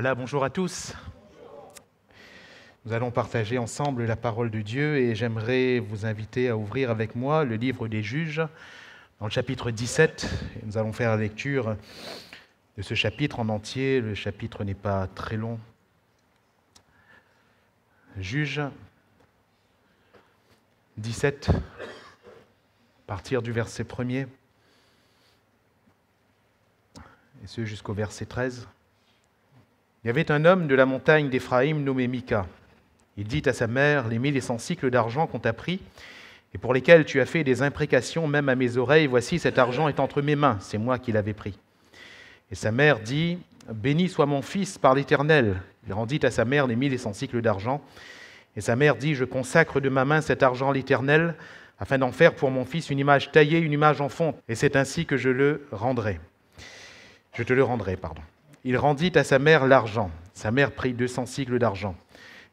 Voilà, bonjour à tous. Nous allons partager ensemble la parole de Dieu et j'aimerais vous inviter à ouvrir avec moi le livre des juges dans le chapitre 17. nous allons faire la lecture de ce chapitre en entier. Le chapitre n'est pas très long. Juge 17, partir du verset 1 et ce jusqu'au verset 13. Il y avait un homme de la montagne d'Éphraïm nommé Mika. Il dit à sa mère, les mille et cent cycles d'argent qu'on t'a pris, et pour lesquels tu as fait des imprécations même à mes oreilles, voici cet argent est entre mes mains, c'est moi qui l'avais pris. Et sa mère dit, Béni soit mon fils par l'Éternel. Il rendit à sa mère les mille et cent cycles d'argent. Et sa mère dit, Je consacre de ma main cet argent à l'Éternel, afin d'en faire pour mon fils une image taillée, une image en fonte. Et c'est ainsi que je le rendrai. Je te le rendrai, pardon il rendit à sa mère l'argent. Sa mère prit 200 cycles d'argent.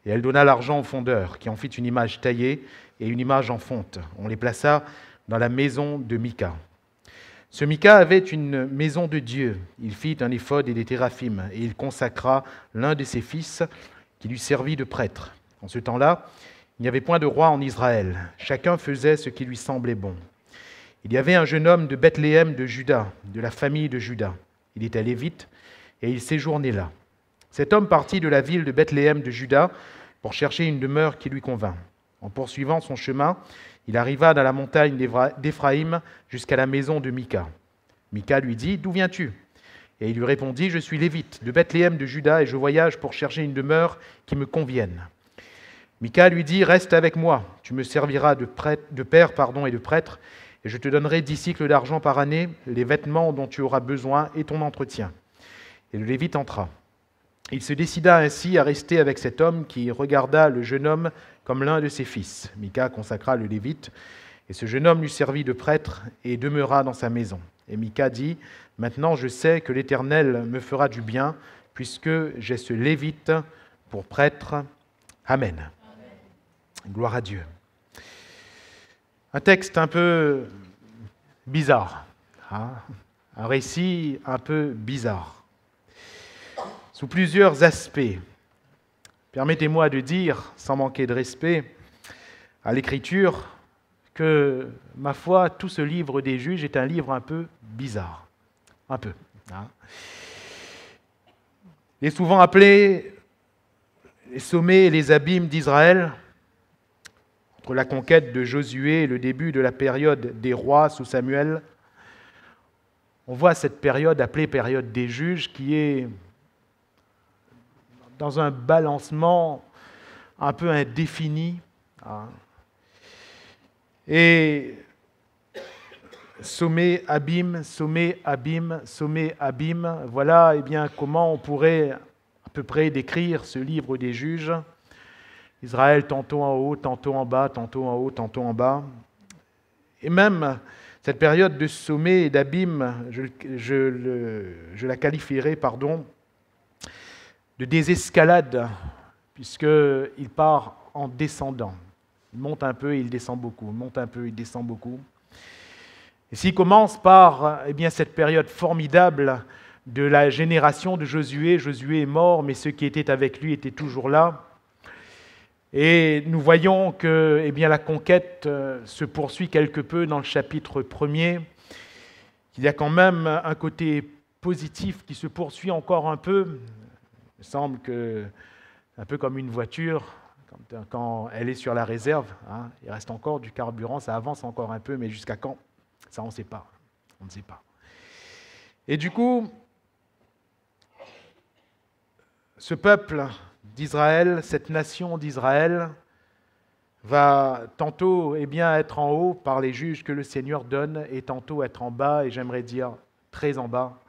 Et elle donna l'argent au fondeur, qui en fit une image taillée et une image en fonte. On les plaça dans la maison de Micah. Ce Micah avait une maison de Dieu. Il fit un éphod et des théraphimes et il consacra l'un de ses fils qui lui servit de prêtre. En ce temps-là, il n'y avait point de roi en Israël. Chacun faisait ce qui lui semblait bon. Il y avait un jeune homme de Bethléem de Juda, de la famille de Juda. Il était lévite et il séjournait là. Cet homme partit de la ville de Bethléem de Juda pour chercher une demeure qui lui convint. En poursuivant son chemin, il arriva dans la montagne d'Éphraïm jusqu'à la maison de Mica. Micah lui dit D'où viens-tu Et il lui répondit Je suis lévite de Bethléem de Juda et je voyage pour chercher une demeure qui me convienne. Mica lui dit Reste avec moi, tu me serviras de, de père pardon, et de prêtre, et je te donnerai dix cycles d'argent par année, les vêtements dont tu auras besoin et ton entretien. Et le Lévite entra. Il se décida ainsi à rester avec cet homme qui regarda le jeune homme comme l'un de ses fils. Micah consacra le Lévite, et ce jeune homme lui servit de prêtre et demeura dans sa maison. Et Micah dit, Maintenant je sais que l'Éternel me fera du bien, puisque j'ai ce Lévite pour prêtre. Amen. Gloire à Dieu. Un texte un peu bizarre, hein un récit un peu bizarre sous plusieurs aspects. Permettez-moi de dire, sans manquer de respect à l'Écriture, que, ma foi, tout ce livre des juges est un livre un peu bizarre. Un peu. Hein. Il est souvent appelé les sommets et les abîmes d'Israël, entre la conquête de Josué et le début de la période des rois sous Samuel. On voit cette période appelée période des juges qui est dans un balancement un peu indéfini. Hein. Et sommet, abîme, sommet, abîme, sommet, abîme, voilà eh bien, comment on pourrait à peu près décrire ce livre des juges. Israël tantôt en haut, tantôt en bas, tantôt en haut, tantôt en bas. Et même cette période de sommet et d'abîme, je, je, la qualifierais, pardon, de désescalade, puisqu'il part en descendant. Il monte un peu et il descend beaucoup. monte un peu et il descend beaucoup. Et s'il commence par eh bien, cette période formidable de la génération de Josué, Josué est mort, mais ceux qui étaient avec lui étaient toujours là. Et nous voyons que eh bien, la conquête euh, se poursuit quelque peu dans le chapitre 1er. Il y a quand même un côté positif qui se poursuit encore un peu. Il semble que, un peu comme une voiture, quand, elle est sur la réserve, hein, il reste encore du carburant, ça avance encore un peu, mais jusqu'à quand Ça, on ne sait pas. On ne sait pas. Et du coup, ce peuple d'Israël, cette nation d'Israël, va tantôt eh bien, être en haut par les juges que le Seigneur donne et tantôt être en bas, et j'aimerais dire très en bas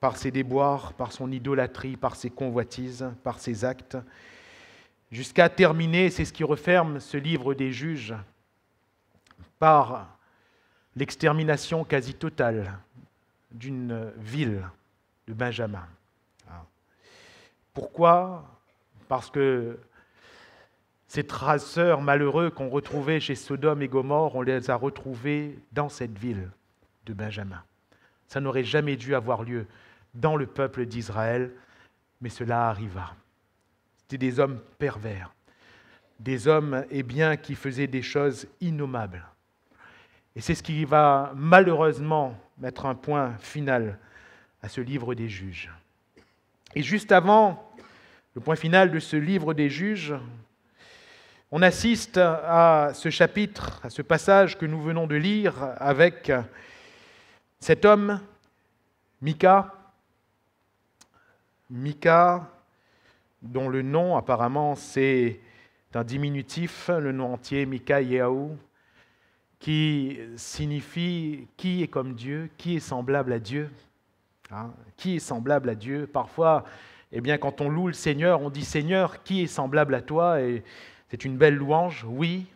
par ses déboires, par son idolâtrie, par ses convoitises, par ses actes, jusqu'à terminer, c'est ce qui referme ce livre des juges, par l'extermination quasi totale d'une ville de Benjamin. Pourquoi Parce que ces traceurs malheureux qu'on retrouvait chez Sodome et Gomorre, on les a retrouvés dans cette ville de Benjamin. Ça n'aurait jamais dû avoir lieu dans le peuple d'Israël, mais cela arriva. C'était des hommes pervers, des hommes eh bien, qui faisaient des choses innommables. Et c'est ce qui va malheureusement mettre un point final à ce livre des juges. Et juste avant le point final de ce livre des juges, on assiste à ce chapitre, à ce passage que nous venons de lire avec cet homme, Mika, Mika, dont le nom apparemment c'est un diminutif, le nom entier Mika Yahou, qui signifie qui est comme Dieu, qui est semblable à Dieu, hein, qui est semblable à Dieu. Parfois, eh bien, quand on loue le Seigneur, on dit Seigneur, qui est semblable à toi Et c'est une belle louange, oui.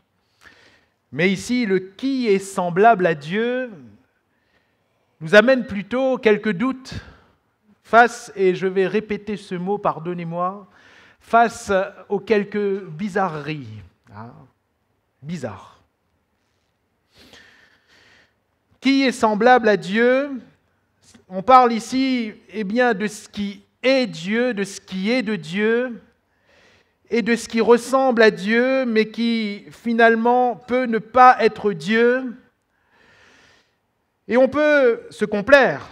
Mais ici, le qui est semblable à Dieu nous amène plutôt quelques doutes face, et je vais répéter ce mot, pardonnez-moi, face aux quelques bizarreries. Ah, bizarre. Qui est semblable à Dieu On parle ici eh bien, de ce qui est Dieu, de ce qui est de Dieu, et de ce qui ressemble à Dieu, mais qui finalement peut ne pas être Dieu. Et on peut se complaire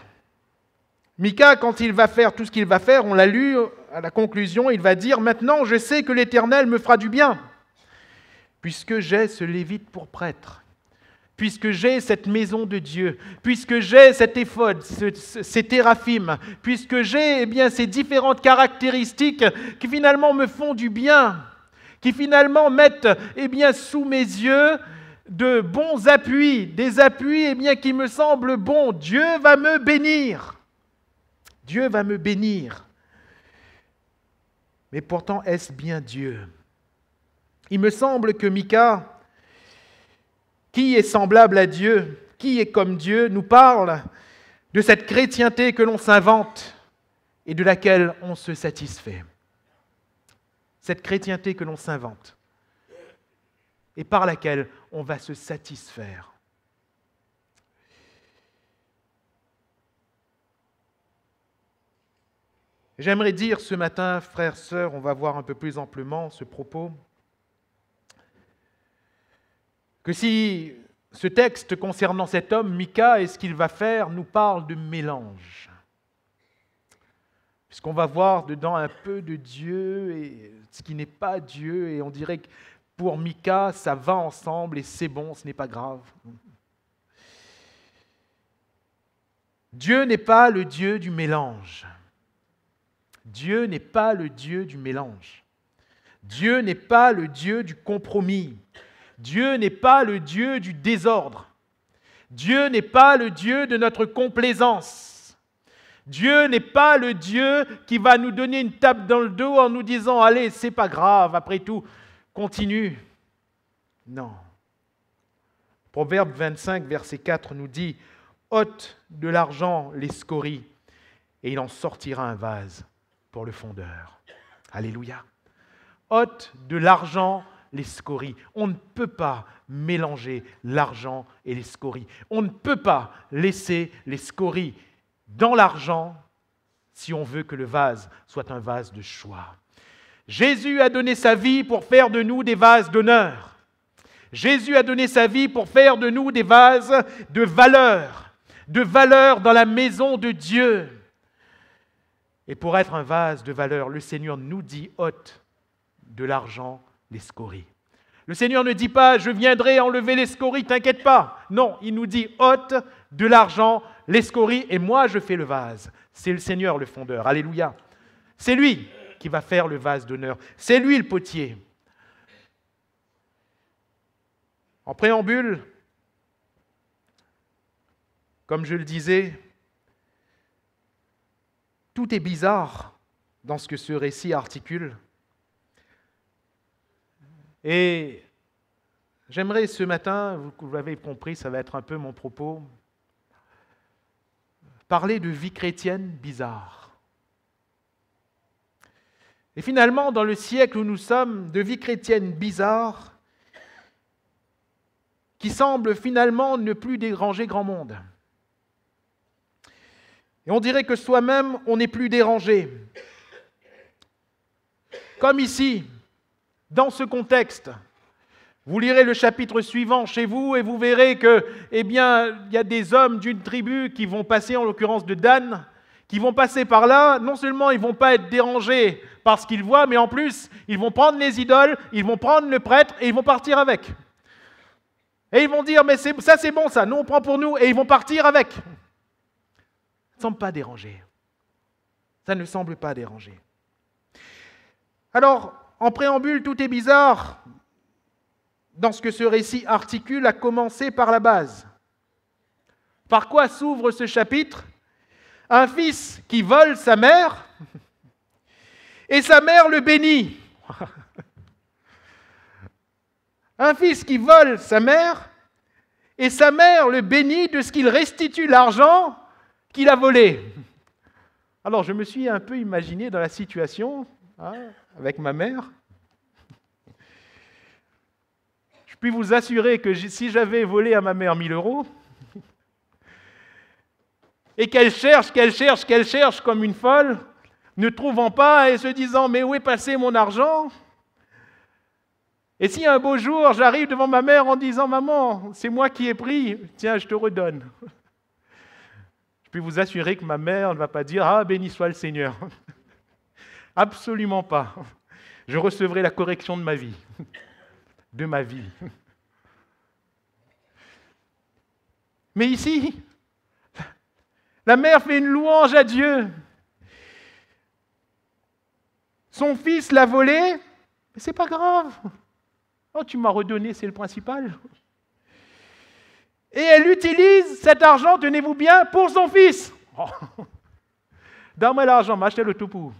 Mika, quand il va faire tout ce qu'il va faire, on l'a lu à la conclusion, il va dire Maintenant, je sais que l'Éternel me fera du bien, puisque j'ai ce Lévite pour prêtre, puisque j'ai cette maison de Dieu, puisque j'ai cet éphode, cet ces puisque j'ai eh bien ces différentes caractéristiques qui finalement me font du bien, qui finalement mettent eh bien sous mes yeux de bons appuis, des appuis eh bien qui me semblent bons. Dieu va me bénir. Dieu va me bénir. Mais pourtant, est-ce bien Dieu Il me semble que Mika, qui est semblable à Dieu, qui est comme Dieu, nous parle de cette chrétienté que l'on s'invente et de laquelle on se satisfait. Cette chrétienté que l'on s'invente et par laquelle on va se satisfaire. J'aimerais dire ce matin, frères, sœurs, on va voir un peu plus amplement ce propos, que si ce texte concernant cet homme, Mika, et ce qu'il va faire, nous parle de mélange. Puisqu'on va voir dedans un peu de Dieu et ce qui n'est pas Dieu, et on dirait que pour Mika, ça va ensemble et c'est bon, ce n'est pas grave. Dieu n'est pas le Dieu du mélange. Dieu n'est pas le Dieu du mélange. Dieu n'est pas le Dieu du compromis. Dieu n'est pas le Dieu du désordre. Dieu n'est pas le Dieu de notre complaisance. Dieu n'est pas le Dieu qui va nous donner une tape dans le dos en nous disant Allez, c'est pas grave, après tout, continue. Non. Proverbe 25, verset 4 nous dit Ôte de l'argent les scories, et il en sortira un vase pour le fondeur. Alléluia. Hôte de l'argent les scories. On ne peut pas mélanger l'argent et les scories. On ne peut pas laisser les scories dans l'argent si on veut que le vase soit un vase de choix. Jésus a donné sa vie pour faire de nous des vases d'honneur. Jésus a donné sa vie pour faire de nous des vases de valeur, de valeur dans la maison de Dieu. Et pour être un vase de valeur, le Seigneur nous dit ôte de l'argent les scories. Le Seigneur ne dit pas je viendrai enlever les scories, t'inquiète pas. Non, il nous dit ôte de l'argent les scories et moi je fais le vase. C'est le Seigneur le fondeur. Alléluia. C'est lui qui va faire le vase d'honneur. C'est lui le potier. En préambule, comme je le disais, tout est bizarre dans ce que ce récit articule. Et j'aimerais ce matin, vous l'avez compris, ça va être un peu mon propos, parler de vie chrétienne bizarre. Et finalement, dans le siècle où nous sommes, de vie chrétienne bizarre, qui semble finalement ne plus déranger grand monde. Et on dirait que soi-même, on n'est plus dérangé. Comme ici, dans ce contexte, vous lirez le chapitre suivant chez vous et vous verrez que, eh bien, il y a des hommes d'une tribu qui vont passer, en l'occurrence de Dan, qui vont passer par là. Non seulement ils vont pas être dérangés par ce qu'ils voient, mais en plus, ils vont prendre les idoles, ils vont prendre le prêtre et ils vont partir avec. Et ils vont dire, mais ça c'est bon ça, nous on prend pour nous, et ils vont partir avec semble pas déranger. Ça ne semble pas déranger. Alors, en préambule, tout est bizarre dans ce que ce récit articule, à commencer par la base. Par quoi s'ouvre ce chapitre Un fils qui vole sa mère et sa mère le bénit. Un fils qui vole sa mère et sa mère le bénit de ce qu'il restitue l'argent qu'il a volé. Alors je me suis un peu imaginé dans la situation hein, avec ma mère. Je puis vous assurer que si j'avais volé à ma mère 1000 euros, et qu'elle cherche, qu'elle cherche, qu'elle cherche comme une folle, ne trouvant pas et se disant mais où est passé mon argent Et si un beau jour j'arrive devant ma mère en disant maman, c'est moi qui ai pris, tiens, je te redonne. Je peux vous assurer que ma mère ne va pas dire Ah, béni soit le Seigneur. Absolument pas. Je recevrai la correction de ma vie. De ma vie. Mais ici, la mère fait une louange à Dieu. Son fils l'a volé, mais c'est pas grave. Oh, tu m'as redonné, c'est le principal et elle utilise cet argent, tenez-vous bien, pour son fils. Dans oh. Donne-moi l'argent, m'achetez le tout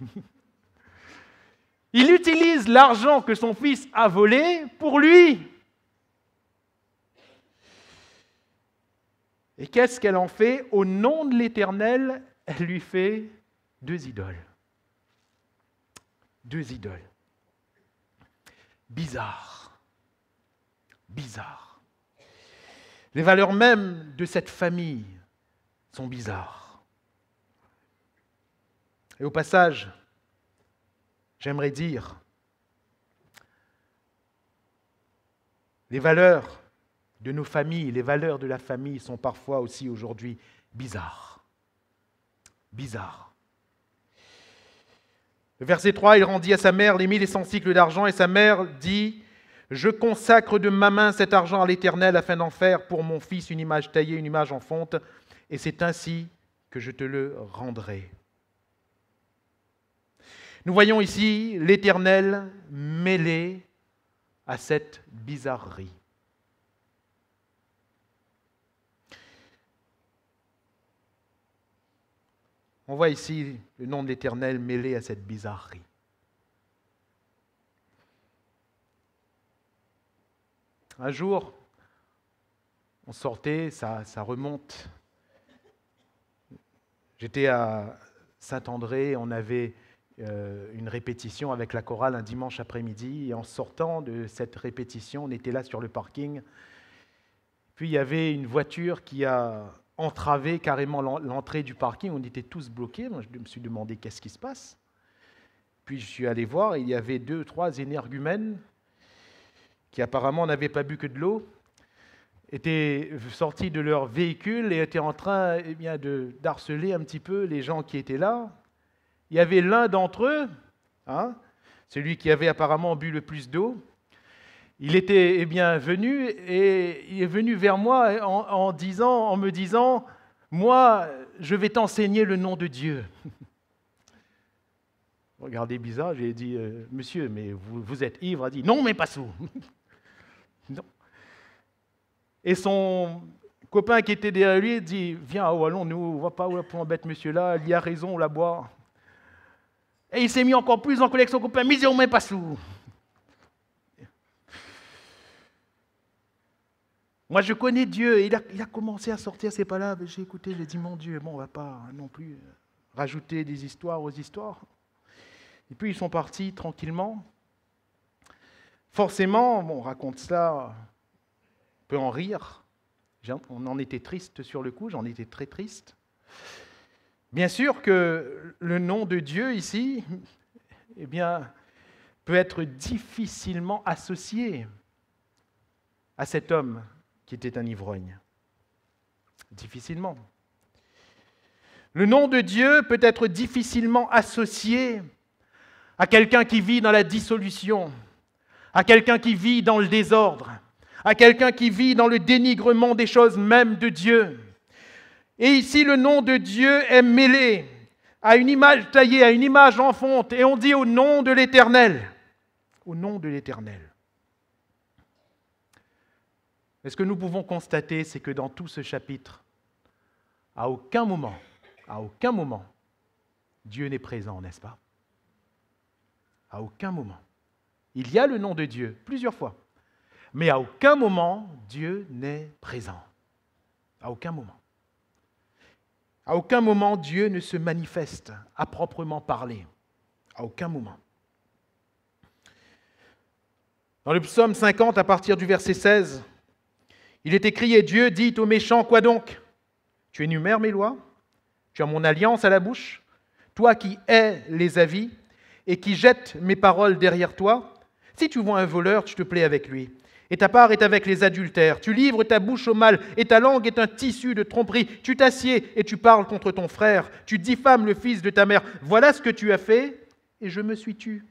Il utilise l'argent que son fils a volé pour lui. Et qu'est-ce qu'elle en fait Au nom de l'Éternel, elle lui fait deux idoles. Deux idoles. Bizarre. Bizarre. Les valeurs même de cette famille sont bizarres. Et au passage, j'aimerais dire, les valeurs de nos familles, les valeurs de la famille sont parfois aussi aujourd'hui bizarres. Bizarres. verset 3, il rendit à sa mère les mille et cent cycles d'argent et sa mère dit, je consacre de ma main cet argent à l'Éternel afin d'en faire pour mon fils une image taillée, une image en fonte, et c'est ainsi que je te le rendrai. Nous voyons ici l'Éternel mêlé à cette bizarrerie. On voit ici le nom de l'Éternel mêlé à cette bizarrerie. Un jour, on sortait, ça, remonte. J'étais à Saint-André, on avait euh, une répétition avec la chorale un dimanche après-midi, et en sortant de cette répétition, on était là sur le parking. Puis il y avait une voiture qui a entravé carrément l'entrée du parking, on était tous bloqués, je me suis demandé qu'est-ce qui se passe. Puis je suis allé voir, il y avait deux, trois énergumènes qui apparemment n'avaient pas bu que de l'eau, étaient sortis de leur véhicule et étaient en train eh de, d'harceler un petit peu les gens qui étaient là. Il y avait l'un d'entre eux, hein, celui qui avait apparemment bu le plus d'eau, il était eh bien, venu et il est venu vers moi en, disant, en me disant, moi, je vais t'enseigner le nom de Dieu. Regardez bizarre, j'ai dit, euh, monsieur, mais vous, êtes ivre, a dit, non, mais pas sous. Et son copain qui était derrière lui dit Viens, allons, nous, on ne va pas pour bête, monsieur là, il y a raison, on la boit. » Et il s'est mis encore plus en colère avec son copain Mais on met pas sous. Moi, je connais Dieu. il, a, commencé à sortir ces palabres. J'ai écouté, j'ai dit Mon Dieu, bon, on ne va pas non plus euh, rajouter des histoires aux histoires. Et puis, ils sont partis tranquillement. Forcément, on raconte cela peut en rire. On en était triste sur le coup, j'en étais très triste. Bien sûr que le nom de Dieu ici, eh bien, peut être difficilement associé à cet homme qui était un ivrogne. Difficilement. Le nom de Dieu peut être difficilement associé à quelqu'un qui vit dans la dissolution, à quelqu'un qui vit dans le désordre, à quelqu'un qui vit dans le dénigrement des choses même de Dieu. Et ici, le nom de Dieu est mêlé à une image taillée, à une image en fonte, et on dit au nom de l'Éternel. Au nom de l'Éternel. est ce que nous pouvons constater, c'est que dans tout ce chapitre, à aucun moment, à aucun moment, Dieu n'est présent, n'est-ce pas À aucun moment. Il y a le nom de Dieu plusieurs fois mais à aucun moment Dieu n'est présent. À aucun moment. À aucun moment Dieu ne se manifeste à proprement parler. À aucun moment. Dans le psaume 50, à partir du verset 16, il est écrit Et Dieu dit aux méchants Quoi donc Tu énumères mes lois Tu as mon alliance à la bouche Toi qui hais les avis et qui jettes mes paroles derrière toi Si tu vois un voleur, tu te plais avec lui et ta part est avec les adultères. Tu livres ta bouche au mal, et ta langue est un tissu de tromperie. Tu t'assieds et tu parles contre ton frère. Tu diffames le fils de ta mère. Voilà ce que tu as fait, et je me suis tu.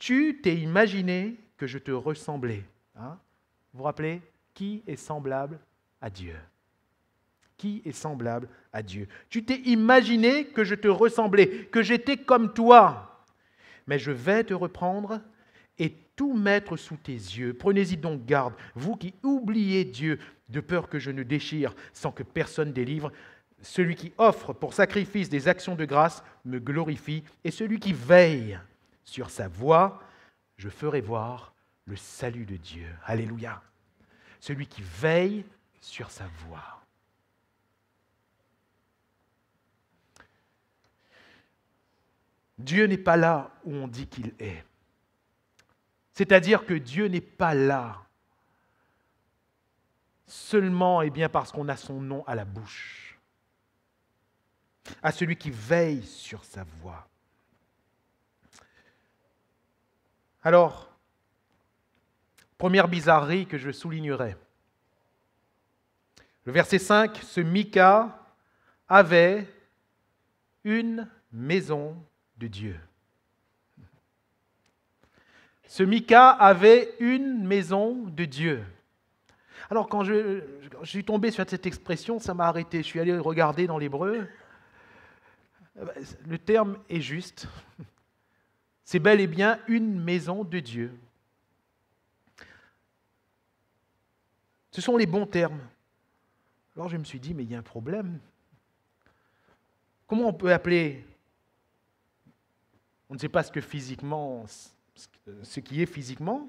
Tu t'es imaginé que je te ressemblais. Hein vous vous rappelez Qui est semblable à Dieu Qui est semblable à Dieu Tu t'es imaginé que je te ressemblais, que j'étais comme toi. Mais je vais te reprendre et tout mettre sous tes yeux. Prenez-y donc garde, vous qui oubliez Dieu, de peur que je ne déchire sans que personne délivre. Celui qui offre pour sacrifice des actions de grâce me glorifie, et celui qui veille sur sa voie, je ferai voir le salut de Dieu. Alléluia. Celui qui veille sur sa voie. Dieu n'est pas là où on dit qu'il est. C'est-à-dire que Dieu n'est pas là seulement et eh bien parce qu'on a son nom à la bouche, à celui qui veille sur sa voix. Alors, première bizarrerie que je soulignerai. Le verset 5, ce Mika avait une maison de Dieu. Ce Mika avait une maison de Dieu. Alors quand je, je suis tombé sur cette expression, ça m'a arrêté. Je suis allé regarder dans l'hébreu. Le terme est juste. C'est bel et bien une maison de Dieu. Ce sont les bons termes. Alors je me suis dit, mais il y a un problème. Comment on peut appeler On ne sait pas ce que physiquement ce qui est physiquement.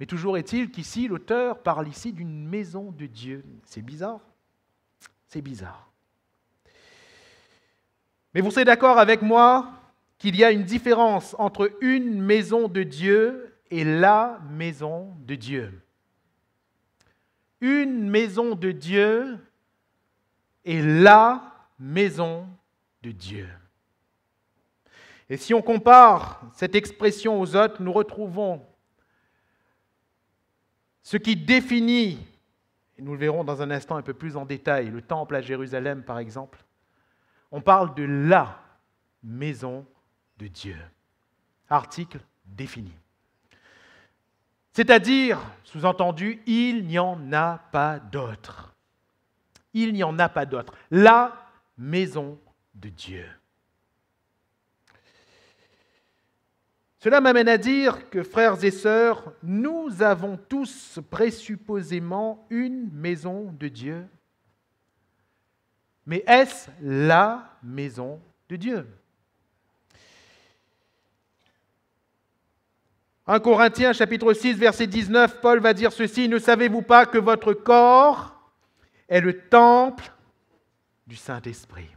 Mais toujours est-il qu'ici, l'auteur parle ici d'une maison de Dieu. C'est bizarre. C'est bizarre. Mais vous serez d'accord avec moi qu'il y a une différence entre une maison de Dieu et la maison de Dieu. Une maison de Dieu et la maison de Dieu. Et si on compare cette expression aux autres, nous retrouvons ce qui définit, et nous le verrons dans un instant un peu plus en détail, le temple à Jérusalem par exemple, on parle de la maison de Dieu. Article défini. C'est-à-dire, sous-entendu, il n'y en a pas d'autre. Il n'y en a pas d'autre. La maison de Dieu. Cela m'amène à dire que, frères et sœurs, nous avons tous présupposément une maison de Dieu. Mais est-ce la maison de Dieu 1 Corinthiens chapitre 6 verset 19, Paul va dire ceci, ne savez-vous pas que votre corps est le temple du Saint-Esprit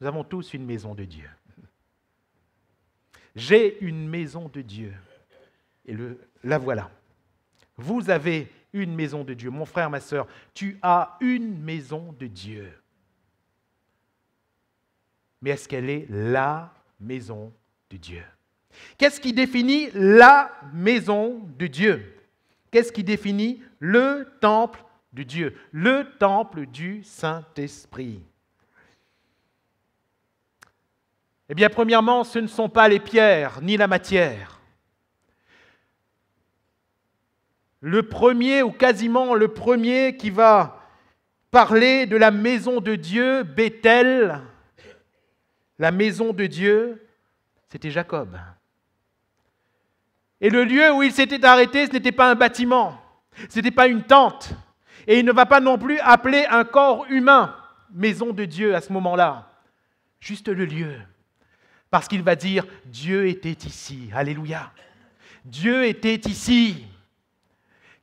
Nous avons tous une maison de Dieu. J'ai une maison de Dieu. Et le, la voilà. Vous avez une maison de Dieu. Mon frère, ma soeur, tu as une maison de Dieu. Mais est-ce qu'elle est la maison de Dieu Qu'est-ce qui définit la maison de Dieu Qu'est-ce qui définit le temple de Dieu Le temple du Saint-Esprit. Eh bien, premièrement, ce ne sont pas les pierres ni la matière. Le premier, ou quasiment le premier, qui va parler de la maison de Dieu, Bethel, la maison de Dieu, c'était Jacob. Et le lieu où il s'était arrêté, ce n'était pas un bâtiment, ce n'était pas une tente. Et il ne va pas non plus appeler un corps humain maison de Dieu à ce moment-là, juste le lieu. Parce qu'il va dire, Dieu était ici. Alléluia. Dieu était ici.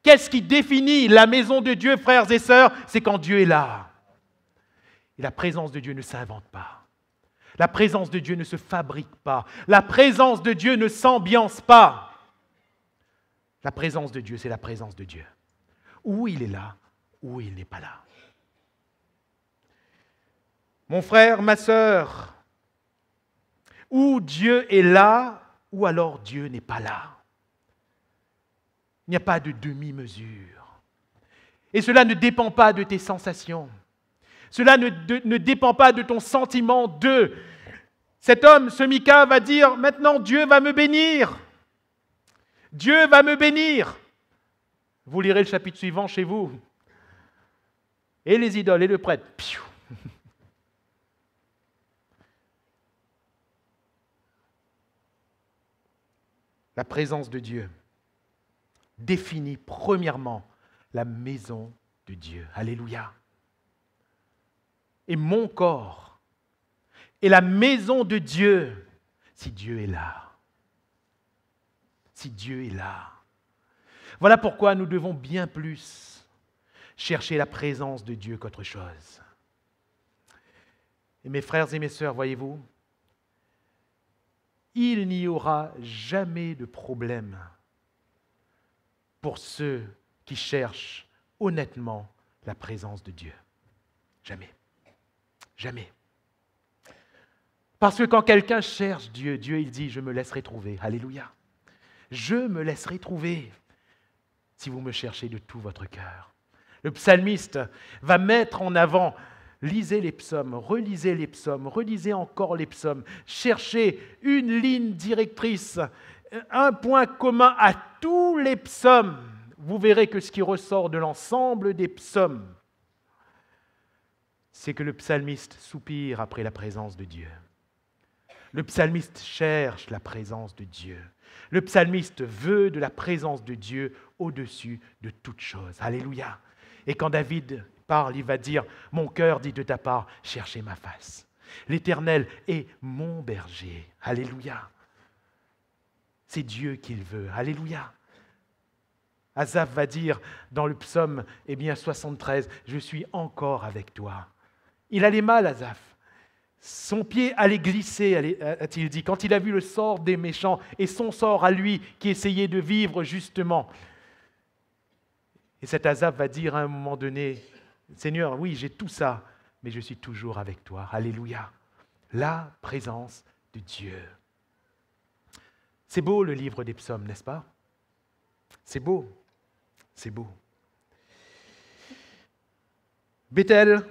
Qu'est-ce qui définit la maison de Dieu, frères et sœurs C'est quand Dieu est là. la présence de Dieu ne s'invente pas. La présence de Dieu ne se fabrique pas. La présence de Dieu ne s'ambiance pas. La présence de Dieu, c'est la présence de Dieu. Où il est là, où il n'est pas là. Mon frère, ma sœur, ou Dieu est là ou alors Dieu n'est pas là. Il n'y a pas de demi-mesure. Et cela ne dépend pas de tes sensations. Cela ne, dépend pas de ton sentiment de. Cet homme, ce Mika, va dire maintenant Dieu va me bénir. Dieu va me bénir. Vous lirez le chapitre suivant chez vous. Et les idoles et le prêtre. la présence de Dieu définit premièrement la maison de Dieu. Alléluia. Et mon corps est la maison de Dieu si Dieu est là. Si Dieu est là. Voilà pourquoi nous devons bien plus chercher la présence de Dieu qu'autre chose. Et mes frères et mes sœurs, voyez-vous, il n'y aura jamais de problème pour ceux qui cherchent honnêtement la présence de Dieu. Jamais. Jamais. Parce que quand quelqu'un cherche Dieu, Dieu, il dit, je me laisserai trouver. Alléluia. Je me laisserai trouver si vous me cherchez de tout votre cœur. Le psalmiste va mettre en avant Lisez les psaumes, relisez les psaumes, relisez encore les psaumes. Cherchez une ligne directrice, un point commun à tous les psaumes. Vous verrez que ce qui ressort de l'ensemble des psaumes, c'est que le psalmiste soupire après la présence de Dieu. Le psalmiste cherche la présence de Dieu. Le psalmiste veut de la présence de Dieu au-dessus de toute chose. Alléluia. Et quand David parle, il va dire, mon cœur dit de ta part, cherchez ma face. L'Éternel est mon berger. Alléluia. C'est Dieu qu'il veut. Alléluia. Asaph va dire dans le psaume eh bien, 73, je suis encore avec toi. Il allait mal, Asaph. Son pied allait glisser, a-t-il dit, quand il a vu le sort des méchants et son sort à lui qui essayait de vivre justement. Et cet Asaph va dire à un moment donné, Seigneur, oui, j'ai tout ça, mais je suis toujours avec toi. Alléluia. La présence de Dieu. C'est beau le livre des psaumes, n'est-ce pas C'est beau. C'est beau. Bethel,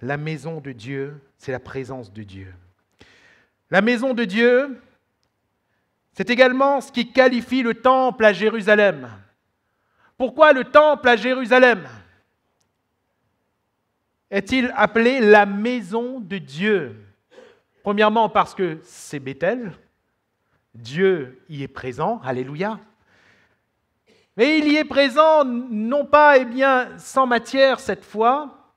la maison de Dieu, c'est la présence de Dieu. La maison de Dieu, c'est également ce qui qualifie le temple à Jérusalem. Pourquoi le temple à Jérusalem est-il appelé la maison de Dieu Premièrement parce que c'est Bethel, Dieu y est présent, alléluia. Mais il y est présent non pas eh bien sans matière cette fois.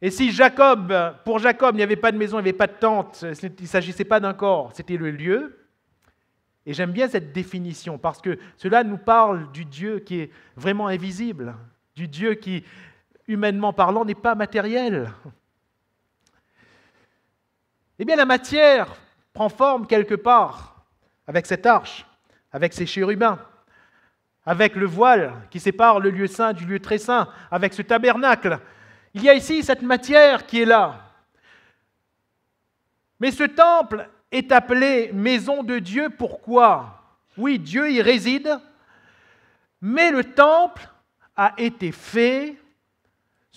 Et si Jacob, pour Jacob, il n'y avait pas de maison, il n'y avait pas de tente, il ne s'agissait pas d'un corps, c'était le lieu. Et j'aime bien cette définition parce que cela nous parle du Dieu qui est vraiment invisible, du Dieu qui humainement parlant, n'est pas matériel. Eh bien, la matière prend forme quelque part avec cette arche, avec ces chérubins, avec le voile qui sépare le lieu saint du lieu très saint, avec ce tabernacle. Il y a ici cette matière qui est là. Mais ce temple est appelé maison de Dieu. Pourquoi Oui, Dieu y réside, mais le temple a été fait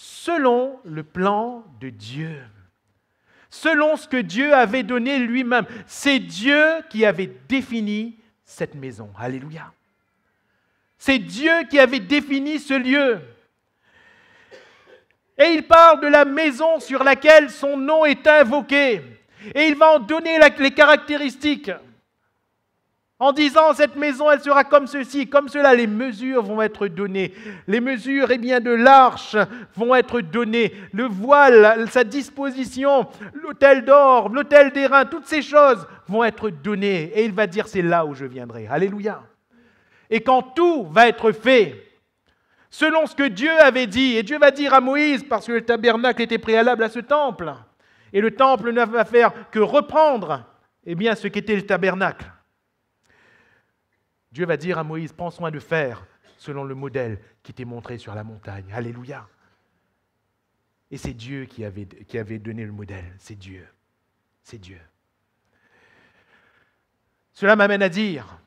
selon le plan de Dieu, selon ce que Dieu avait donné lui-même. C'est Dieu qui avait défini cette maison. Alléluia. C'est Dieu qui avait défini ce lieu. Et il parle de la maison sur laquelle son nom est invoqué. Et il va en donner les caractéristiques en disant cette maison elle sera comme ceci, comme cela, les mesures vont être données. Les mesures eh bien, de l'arche vont être données, le voile, sa disposition, l'autel d'or, l'autel d'airain, toutes ces choses vont être données. Et il va dire c'est là où je viendrai. Alléluia. Et quand tout va être fait, selon ce que Dieu avait dit, et Dieu va dire à Moïse, parce que le tabernacle était préalable à ce temple, et le temple ne va faire que reprendre eh bien, ce qu'était le tabernacle. Dieu va dire à Moïse, prends soin de faire selon le modèle qui t'est montré sur la montagne. Alléluia. Et c'est Dieu qui avait, qui avait donné le modèle. C'est Dieu. C'est Dieu. Cela m'amène à dire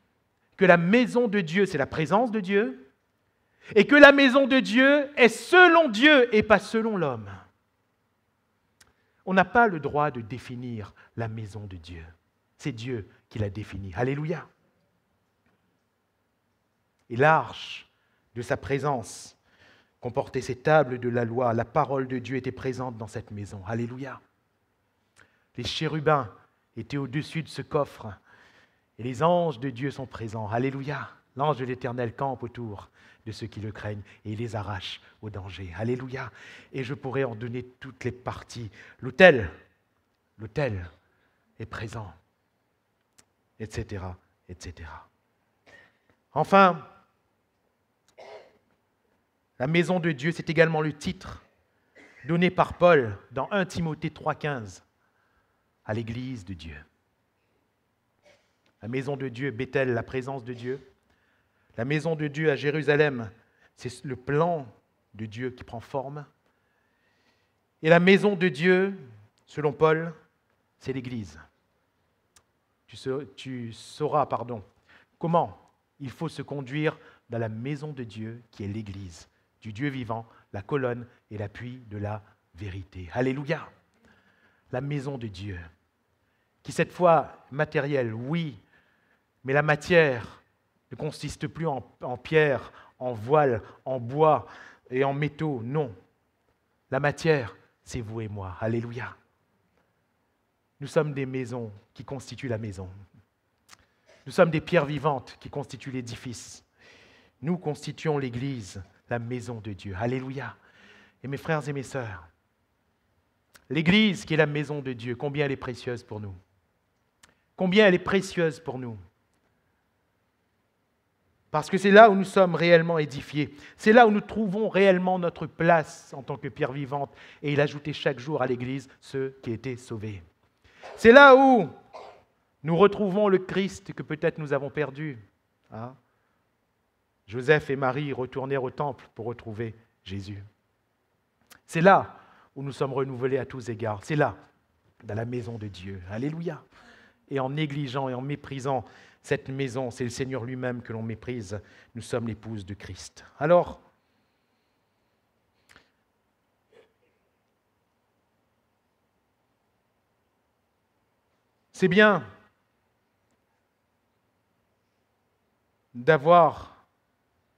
que la maison de Dieu, c'est la présence de Dieu, et que la maison de Dieu est selon Dieu et pas selon l'homme. On n'a pas le droit de définir la maison de Dieu. C'est Dieu qui la définit. Alléluia et l'arche de sa présence comportait ces tables de la loi. La parole de Dieu était présente dans cette maison. Alléluia. Les chérubins étaient au-dessus de ce coffre et les anges de Dieu sont présents. Alléluia. L'ange de l'Éternel campe autour de ceux qui le craignent et les arrache au danger. Alléluia. Et je pourrais en donner toutes les parties. L'autel, l'autel est présent, etc., etc. Enfin, la maison de Dieu, c'est également le titre donné par Paul dans 1 Timothée 3.15 à l'église de Dieu. La maison de Dieu, Bethel, la présence de Dieu. La maison de Dieu à Jérusalem, c'est le plan de Dieu qui prend forme. Et la maison de Dieu, selon Paul, c'est l'église. Tu, tu sauras, pardon, comment il faut se conduire dans la maison de Dieu qui est l'église du Dieu vivant, la colonne et l'appui de la vérité. Alléluia. La maison de Dieu, qui cette fois matérielle, oui, mais la matière ne consiste plus en, en pierre, en voile, en bois et en métaux, non. La matière, c'est vous et moi. Alléluia. Nous sommes des maisons qui constituent la maison. Nous sommes des pierres vivantes qui constituent l'édifice. Nous constituons l'Église la maison de Dieu. Alléluia. Et mes frères et mes sœurs, l'Église qui est la maison de Dieu, combien elle est précieuse pour nous. Combien elle est précieuse pour nous. Parce que c'est là où nous sommes réellement édifiés. C'est là où nous trouvons réellement notre place en tant que pierre vivante. Et il ajoutait chaque jour à l'Église ceux qui étaient sauvés. C'est là où nous retrouvons le Christ que peut-être nous avons perdu. Hein Joseph et Marie retournèrent au temple pour retrouver Jésus. C'est là où nous sommes renouvelés à tous égards. C'est là, dans la maison de Dieu. Alléluia. Et en négligeant et en méprisant cette maison, c'est le Seigneur lui-même que l'on méprise. Nous sommes l'épouse de Christ. Alors, c'est bien d'avoir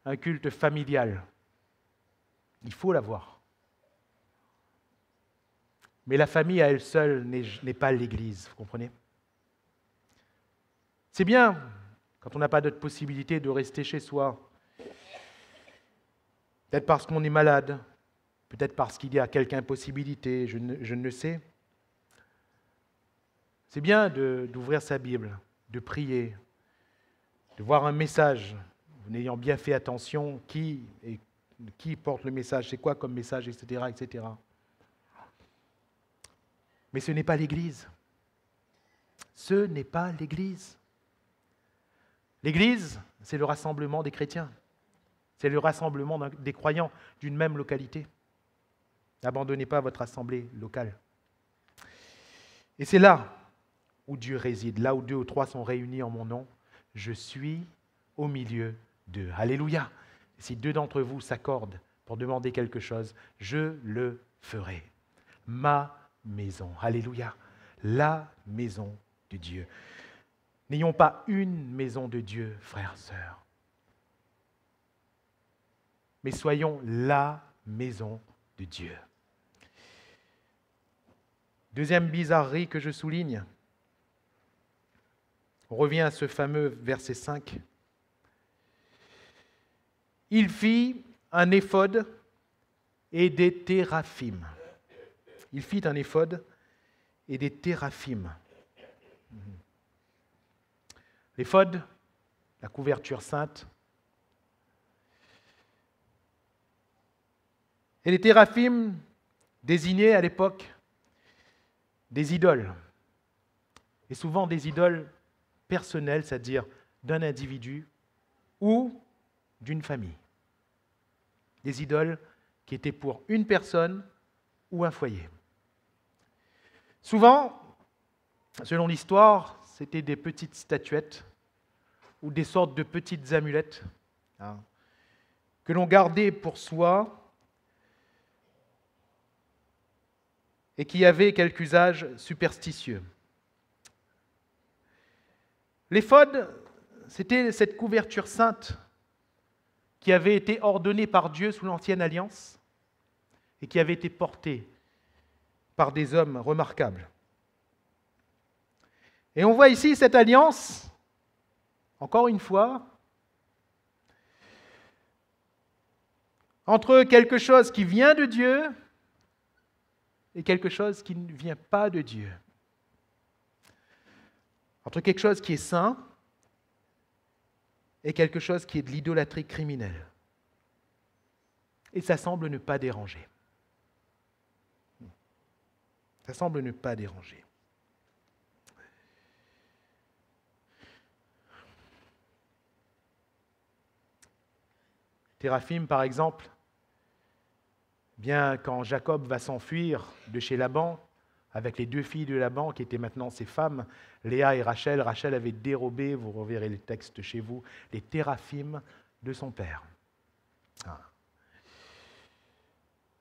un culte familial. Il faut l'avoir. Mais la famille à elle seule n'est pas l'Église, vous comprenez C'est bien, quand on n'a pas d'autre possibilité, de rester chez soi. Peut-être parce qu'on est malade, peut-être parce qu'il y a quelque impossibilité, je ne, je ne le sais. C'est bien d'ouvrir sa Bible, de prier, de voir un message, N'ayant ayant bien fait attention qui, et qui porte le message, c'est quoi comme message, etc. etc. Mais ce n'est pas l'Église. Ce n'est pas l'Église. L'Église, c'est le rassemblement des chrétiens. C'est le rassemblement des croyants d'une même localité. N'abandonnez pas votre assemblée locale. Et c'est là où Dieu réside, là où deux ou trois sont réunis en mon nom. Je suis au milieu Alléluia. Si deux d'entre vous s'accordent pour demander quelque chose, je le ferai. Ma maison. Alléluia. La maison de Dieu. N'ayons pas une maison de Dieu, frères, sœurs, mais soyons la maison de Dieu. Deuxième bizarrerie que je souligne, on revient à ce fameux verset 5 il fit un éphod et des téraphimes. Il fit un éphod et des téraphimes. Mhm. L'éphod, la couverture sainte. Et les téraphimes désignaient à l'époque des idoles, et souvent des idoles personnelles, c'est-à-dire d'un individu, ou d'une famille. Des idoles qui étaient pour une personne ou un foyer. Souvent, selon l'histoire, c'était des petites statuettes ou des sortes de petites amulettes hein, que l'on gardait pour soi et qui avaient quelque usage superstitieux. L'éphode, c'était cette couverture sainte qui avait été ordonné par Dieu sous l'Ancienne Alliance et qui avait été porté par des hommes remarquables. Et on voit ici cette alliance, encore une fois, entre quelque chose qui vient de Dieu et quelque chose qui ne vient pas de Dieu. Entre quelque chose qui est saint est quelque chose qui est de l'idolâtrie criminelle. Et ça semble ne pas déranger. Ça semble ne pas déranger. Théraphim, par exemple, bien quand Jacob va s'enfuir de chez Laban, avec les deux filles de Laban qui étaient maintenant ses femmes, Léa et Rachel, Rachel avait dérobé, vous reverrez le texte chez vous, les téraphimes de son père. Ah.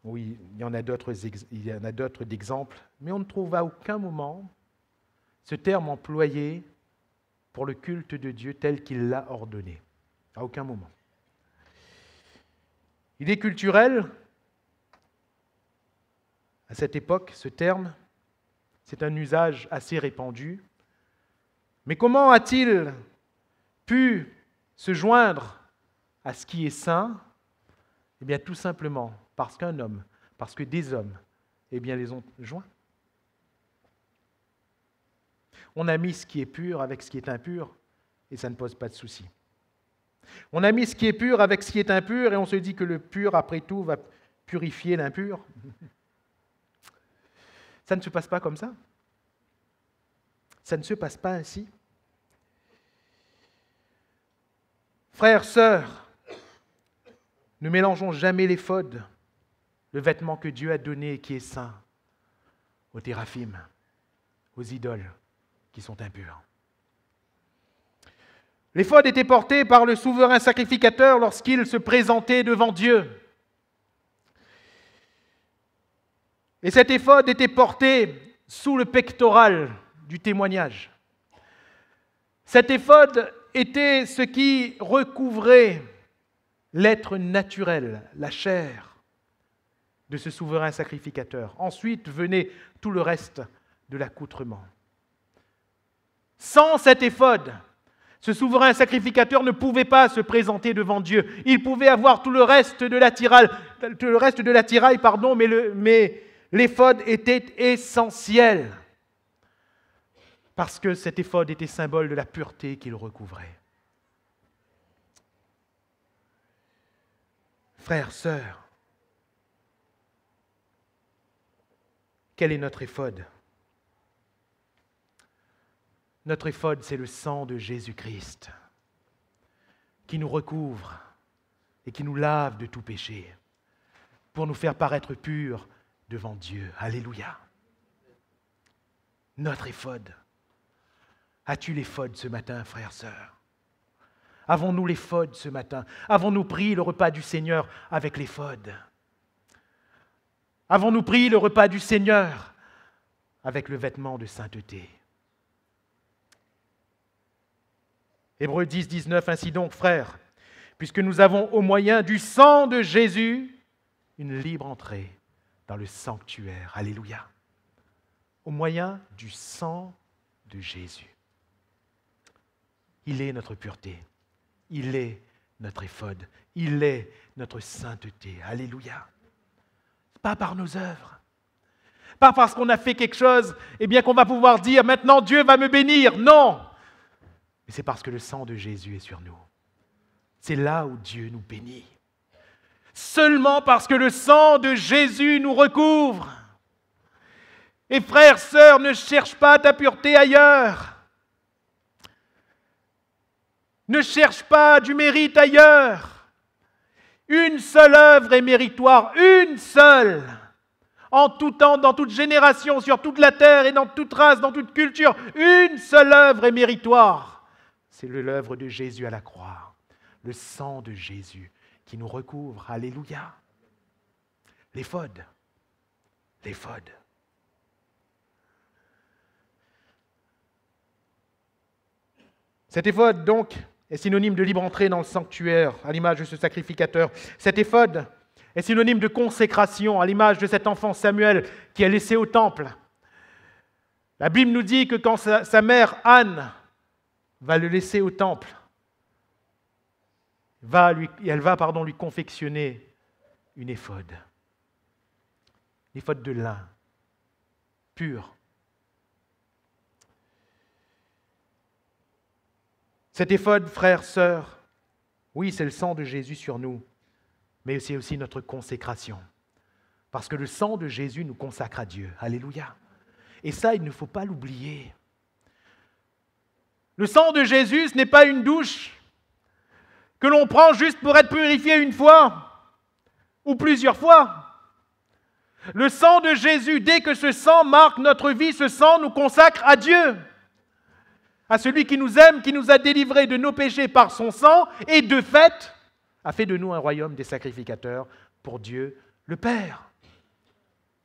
Oui, il y en a d'autres d'exemples, mais on ne trouve à aucun moment ce terme employé pour le culte de Dieu tel qu'il l'a ordonné. À aucun moment. Il est culturel. À cette époque, ce terme, c'est un usage assez répandu. Mais comment a-t-il pu se joindre à ce qui est saint Eh bien, tout simplement parce qu'un homme, parce que des hommes, eh bien, les ont joints. On a mis ce qui est pur avec ce qui est impur, et ça ne pose pas de souci. On a mis ce qui est pur avec ce qui est impur, et on se dit que le pur, après tout, va purifier l'impur. Ça ne se passe pas comme ça. Ça ne se passe pas ainsi. Frères, sœurs, ne mélangeons jamais l'éphode, le vêtement que Dieu a donné et qui est saint, aux théraphimes, aux idoles qui sont impures. L'éphode était porté par le souverain sacrificateur lorsqu'il se présentait devant Dieu. Et cet éphode était porté sous le pectoral du témoignage. Cet éphode était ce qui recouvrait l'être naturel, la chair de ce souverain sacrificateur. Ensuite venait tout le reste de l'accoutrement. Sans cet éphode, ce souverain sacrificateur ne pouvait pas se présenter devant Dieu. Il pouvait avoir tout le reste de l'attirail, le reste de l'attirail pardon, mais, mais l'éphode était essentiel parce que cet éphode était symbole de la pureté qu'il recouvrait. Frères, sœurs, quel est notre éphode Notre éphode, c'est le sang de Jésus-Christ qui nous recouvre et qui nous lave de tout péché pour nous faire paraître purs devant Dieu. Alléluia. Notre éphode. As-tu les fodes ce matin, frères, sœurs Avons-nous les fodes ce matin Avons-nous pris le repas du Seigneur avec les fodes Avons-nous pris le repas du Seigneur avec le vêtement de sainteté Hébreux 10, 19, ainsi donc, frères, puisque nous avons au moyen du sang de Jésus une libre entrée dans le sanctuaire. Alléluia. Au moyen du sang de Jésus. Il est notre pureté. Il est notre éphode. Il est notre sainteté. Alléluia. Pas par nos œuvres. Pas parce qu'on a fait quelque chose, et eh bien qu'on va pouvoir dire maintenant Dieu va me bénir. Non. Mais c'est parce que le sang de Jésus est sur nous. C'est là où Dieu nous bénit. Seulement parce que le sang de Jésus nous recouvre. Et frères, sœurs, ne cherche pas ta pureté ailleurs. Ne cherche pas du mérite ailleurs. Une seule œuvre est méritoire, une seule. En tout temps, dans toute génération, sur toute la terre et dans toute race, dans toute culture, une seule œuvre est méritoire. C'est l'œuvre de Jésus à la croix, le sang de Jésus qui nous recouvre. Alléluia. Les L'éphode. Les éphode, donc, est synonyme de libre entrée dans le sanctuaire, à l'image de ce sacrificateur. Cet éphode est synonyme de consécration, à l'image de cet enfant Samuel qui est laissé au temple. La Bible nous dit que quand sa mère Anne va le laisser au temple, va lui, elle va pardon, lui confectionner une éphode. L'éphode de lin, pur, Cet éphode, frères, sœurs, oui, c'est le sang de Jésus sur nous, mais c'est aussi notre consécration. Parce que le sang de Jésus nous consacre à Dieu. Alléluia. Et ça, il ne faut pas l'oublier. Le sang de Jésus, ce n'est pas une douche que l'on prend juste pour être purifié une fois ou plusieurs fois. Le sang de Jésus, dès que ce sang marque notre vie, ce sang nous consacre à Dieu à celui qui nous aime, qui nous a délivrés de nos péchés par son sang, et de fait, a fait de nous un royaume des sacrificateurs pour Dieu le Père.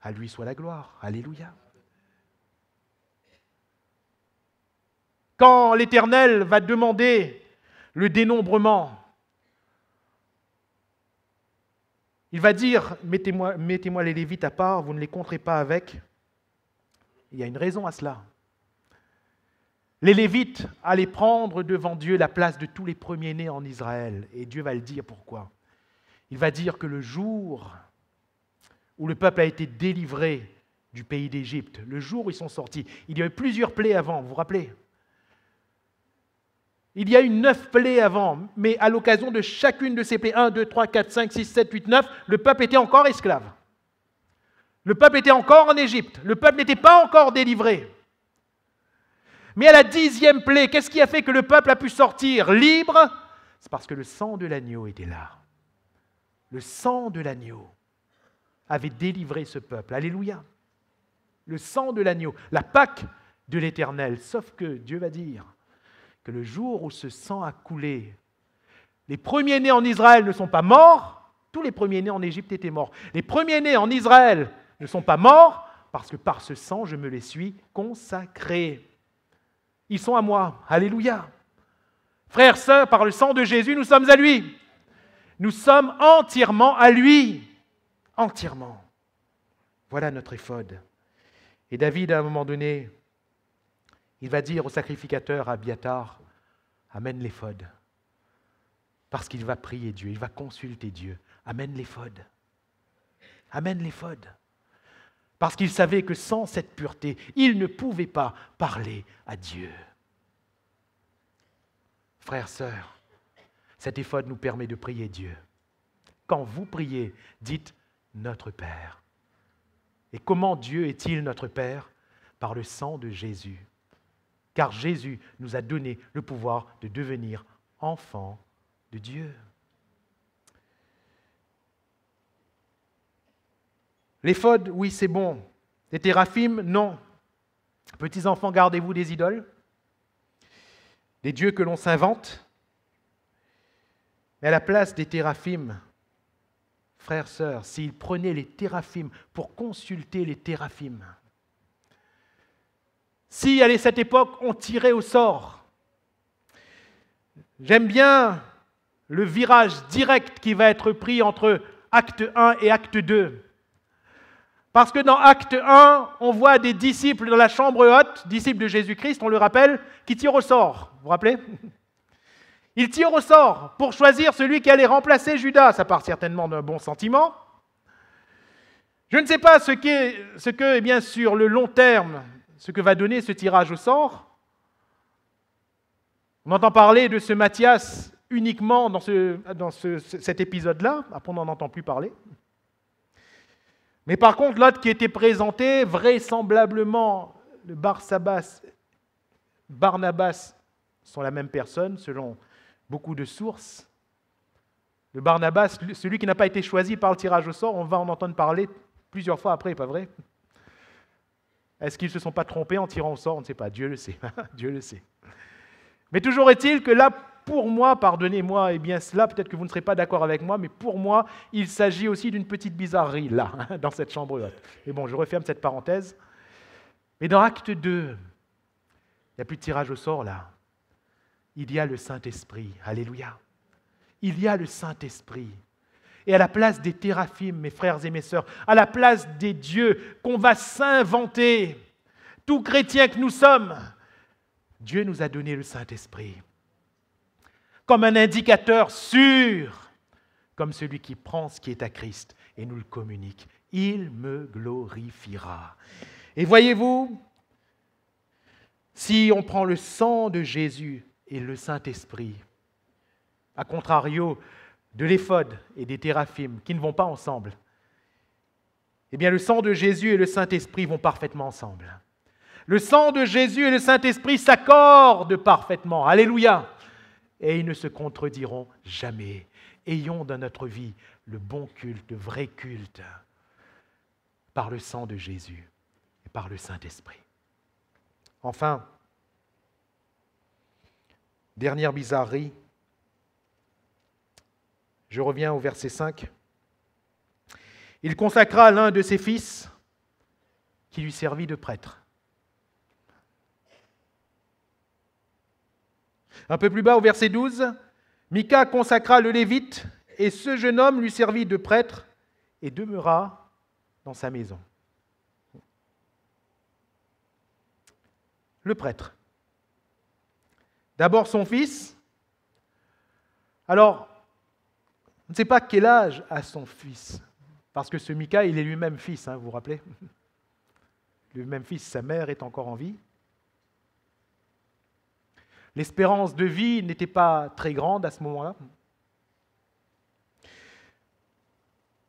À lui soit la gloire. Alléluia. Quand l'Éternel va demander le dénombrement, il va dire, mettez-moi les Lévites à part, vous ne les compterez pas avec. Il y a une raison à cela. Les Lévites allaient prendre devant Dieu la place de tous les premiers-nés en Israël. Et Dieu va le dire pourquoi. Il va dire que le jour où le peuple a été délivré du pays d'Égypte, le jour où ils sont sortis, il y a eu plusieurs plaies avant, vous vous rappelez il y a eu neuf plaies avant, mais à l'occasion de chacune de ces plaies, 1, 2, 3, 4, 5, 6, 7, 8, 9, le peuple était encore esclave. Le peuple était encore en Égypte. Le peuple n'était pas encore délivré. Mais à la dixième plaie, qu'est-ce qui a fait que le peuple a pu sortir libre C'est parce que le sang de l'agneau était là. Le sang de l'agneau avait délivré ce peuple. Alléluia. Le sang de l'agneau, la Pâque de l'Éternel. Sauf que Dieu va dire que le jour où ce sang a coulé, les premiers-nés en Israël ne sont pas morts. Tous les premiers-nés en Égypte étaient morts. Les premiers-nés en Israël ne sont pas morts parce que par ce sang, je me les suis consacrés ils sont à moi. Alléluia. Frères, sœurs, par le sang de Jésus, nous sommes à lui. Nous sommes entièrement à lui. Entièrement. Voilà notre éphode. Et David, à un moment donné, il va dire au sacrificateur à Abiatar, amène l'éphode. Parce qu'il va prier Dieu, il va consulter Dieu. Amène l'éphode. Amène l'éphode parce qu'il savait que sans cette pureté, il ne pouvait pas parler à Dieu. Frères, sœurs, cet éphode nous permet de prier Dieu. Quand vous priez, dites Notre Père. Et comment Dieu est-il notre Père Par le sang de Jésus. Car Jésus nous a donné le pouvoir de devenir enfants de Dieu. phodes, oui, c'est bon. Les téraphimes, non. Petits enfants, gardez-vous des idoles, des dieux que l'on s'invente. Mais à la place des téraphimes, frères, sœurs, s'ils prenaient les téraphimes pour consulter les téraphimes, si à cette époque, on tirait au sort, j'aime bien le virage direct qui va être pris entre acte 1 et acte 2. Parce que dans Acte 1, on voit des disciples dans la chambre haute, disciples de Jésus-Christ, on le rappelle, qui tirent au sort. Vous vous rappelez Ils tirent au sort pour choisir celui qui allait remplacer Judas. Ça part certainement d'un bon sentiment. Je ne sais pas ce, ce que, eh bien, sur le long terme, ce que va donner ce tirage au sort. On entend parler de ce Matthias uniquement dans, ce, dans ce, cet épisode-là, après on n'en entend plus parler. Mais par contre, l'autre qui était présenté, vraisemblablement, le Barsabas, Barnabas sont la même personne, selon beaucoup de sources. Le Barnabas, celui qui n'a pas été choisi par le tirage au sort, on va en entendre parler plusieurs fois après, pas vrai Est-ce qu'ils ne se sont pas trompés en tirant au sort On ne sait pas, Dieu le sait, Dieu le sait. Mais toujours est-il que là, pour moi, pardonnez-moi, et eh bien cela, peut-être que vous ne serez pas d'accord avec moi, mais pour moi, il s'agit aussi d'une petite bizarrerie, là, dans cette chambre haute. Mais bon, je referme cette parenthèse. Mais dans Acte 2, il n'y a plus de tirage au sort, là. Il y a le Saint-Esprit. Alléluia. Il y a le Saint-Esprit. Et à la place des théraphimes, mes frères et mes sœurs, à la place des dieux qu'on va s'inventer, tout chrétien que nous sommes, Dieu nous a donné le Saint-Esprit comme un indicateur sûr, comme celui qui prend ce qui est à Christ et nous le communique. Il me glorifiera. Et voyez-vous, si on prend le sang de Jésus et le Saint-Esprit, à contrario de l'éphode et des téraphimes qui ne vont pas ensemble, eh bien le sang de Jésus et le Saint-Esprit vont parfaitement ensemble. Le sang de Jésus et le Saint-Esprit s'accordent parfaitement. Alléluia et ils ne se contrediront jamais. Ayons dans notre vie le bon culte, le vrai culte, par le sang de Jésus et par le Saint-Esprit. Enfin, dernière bizarrerie, je reviens au verset 5. Il consacra l'un de ses fils qui lui servit de prêtre. Un peu plus bas, au verset 12, Mica consacra le Lévite, et ce jeune homme lui servit de prêtre et demeura dans sa maison. Le prêtre. D'abord son fils. Alors, on ne sait pas quel âge a son fils, parce que ce Micah, il est lui-même fils, hein, vous vous rappelez Le même fils, sa mère est encore en vie. L'espérance de vie n'était pas très grande à ce moment-là.